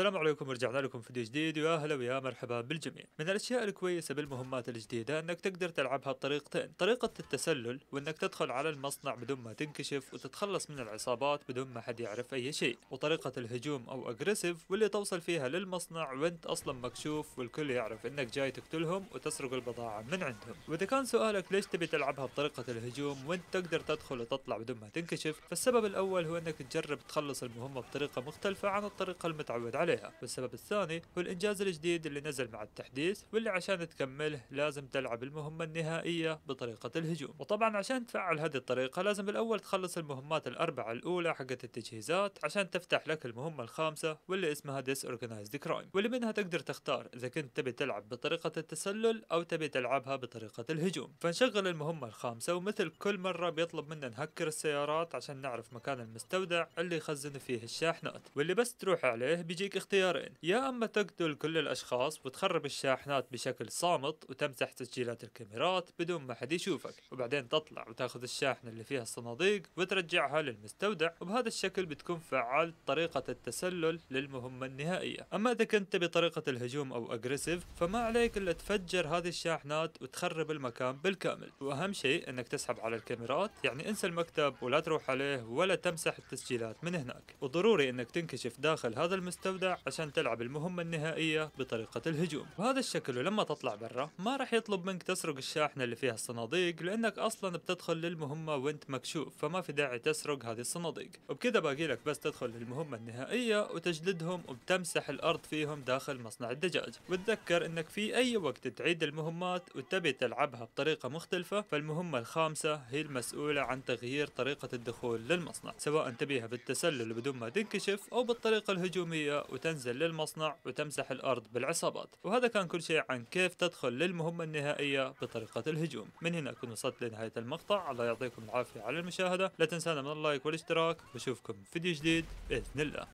السلام عليكم ورجعنا لكم فيديو جديد ويا هلا ويا مرحبا بالجميع من الاشياء الكويسه بالمهمات الجديده انك تقدر تلعبها بطريقتين طريقه التسلل وانك تدخل على المصنع بدون ما تنكشف وتتخلص من العصابات بدون ما حد يعرف اي شيء وطريقه الهجوم او اجريسيف واللي توصل فيها للمصنع وانت اصلا مكشوف والكل يعرف انك جاي تقتلهم وتسرق البضاعه من عندهم واذا كان سؤالك ليش تبي تلعبها بطريقه الهجوم وانت تقدر تدخل وتطلع بدون ما تنكشف فالسبب الاول هو انك تجرب تخلص المهمه بطريقه مختلفه عن الطريقه المتعود عليها عليها والسبب الثاني هو الإنجاز الجديد اللي نزل مع التحديث واللي عشان تكمله لازم تلعب المهمة النهائية بطريقة الهجوم وطبعا عشان تفعل هذه الطريقة لازم الأول تخلص المهمات الأربعة الأولى حقت التجهيزات عشان تفتح لك المهمة الخامسة واللي اسمها ديس اورجنايزد كرايم واللي منها تقدر تختار إذا كنت تبي تلعب بطريقة التسلل أو تبي تلعبها بطريقة الهجوم فنشغل المهمة الخامسة ومثل كل مرة بيطلب منا نهكر السيارات عشان نعرف مكان المستودع اللي يخزن فيه الشاحنات واللي بس تروح عليه بيجيك اختيارين يا أما تقتل كل الأشخاص وتخرب الشاحنات بشكل صامت وتمسح تسجيلات الكاميرات بدون ما حد يشوفك وبعدين تطلع وتاخذ الشاحنة اللي فيها الصناديق وترجعها للمستودع وبهذا الشكل بتكون فعلت طريقة التسلل للمهمة النهائية أما إذا كنت بطريقة الهجوم أو أجريسيف فما عليك إلا تفجر هذه الشاحنات وتخرب المكان بالكامل وأهم شيء أنك تسحب على الكاميرات يعني انسى المكتب ولا تروح عليه ولا تمسح التسجيلات من هناك وضروري أنك تنكشف داخل هذا المستودع الجولدة عشان تلعب المهمة النهائية بطريقة الهجوم وهذا الشكل ولما تطلع برا ما راح يطلب منك تسرق الشاحنة اللي فيها الصناديق لأنك أصلا بتدخل للمهمة وانت مكشوف فما في داعي تسرق هذه الصناديق وبكذا باقي لك بس تدخل للمهمة النهائية وتجلدهم وبتمسح الأرض فيهم داخل مصنع الدجاج وتذكر أنك في أي وقت تعيد المهمات وتبي تلعبها بطريقة مختلفة فالمهمة الخامسة هي المسؤولة عن تغيير طريقة الدخول للمصنع سواء تبيها بالتسلل بدون ما تنكشف أو بالطريقة الهجومية وتنزل للمصنع وتمسح الأرض بالعصابات وهذا كان كل شيء عن كيف تدخل للمهمة النهائية بطريقة الهجوم من هنا كنت وصلت لنهاية المقطع الله يعطيكم العافية على المشاهدة لا تنسانا من اللايك والاشتراك بشوفكم في فيديو جديد بإذن الله